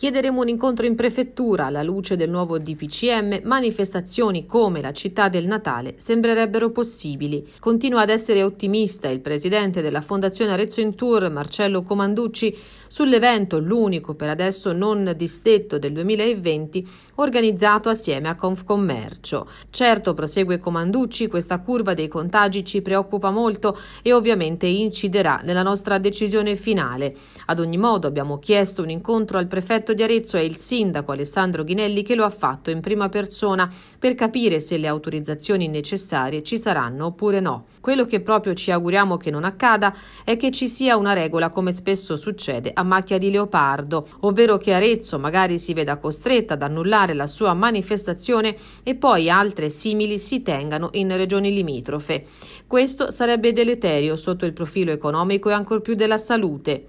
Chiederemo un incontro in prefettura alla luce del nuovo DPCM, manifestazioni come la città del Natale sembrerebbero possibili. Continua ad essere ottimista il presidente della Fondazione Arezzo in Tour, Marcello Comanducci, sull'evento, l'unico per adesso non distetto del 2020, organizzato assieme a Confcommercio. Certo, prosegue Comanducci, questa curva dei contagi ci preoccupa molto e ovviamente inciderà nella nostra decisione finale. Ad ogni modo abbiamo chiesto un incontro al prefetto prefetto di Arezzo è il sindaco Alessandro Ghinelli che lo ha fatto in prima persona per capire se le autorizzazioni necessarie ci saranno oppure no. Quello che proprio ci auguriamo che non accada è che ci sia una regola come spesso succede a macchia di leopardo, ovvero che Arezzo magari si veda costretta ad annullare la sua manifestazione e poi altre simili si tengano in regioni limitrofe. Questo sarebbe deleterio sotto il profilo economico e ancor più della salute.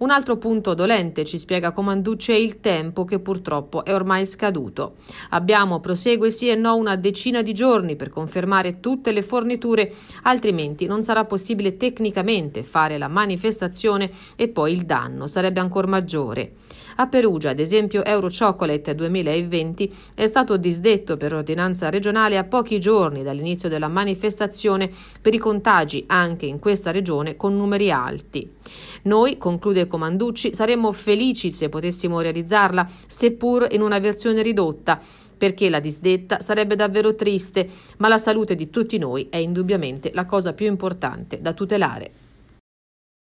Un altro punto dolente, ci spiega Comanducci, è il tempo che purtroppo è ormai scaduto. Abbiamo, prosegue sì e no, una decina di giorni per confermare tutte le forniture, altrimenti non sarà possibile tecnicamente fare la manifestazione e poi il danno sarebbe ancora maggiore. A Perugia, ad esempio, Euro Chocolate 2020 è stato disdetto per ordinanza regionale a pochi giorni dall'inizio della manifestazione per i contagi anche in questa regione con numeri alti. Noi, conclude Comanducci, saremmo felici se potessimo realizzarla, seppur in una versione ridotta, perché la disdetta sarebbe davvero triste, ma la salute di tutti noi è indubbiamente la cosa più importante da tutelare.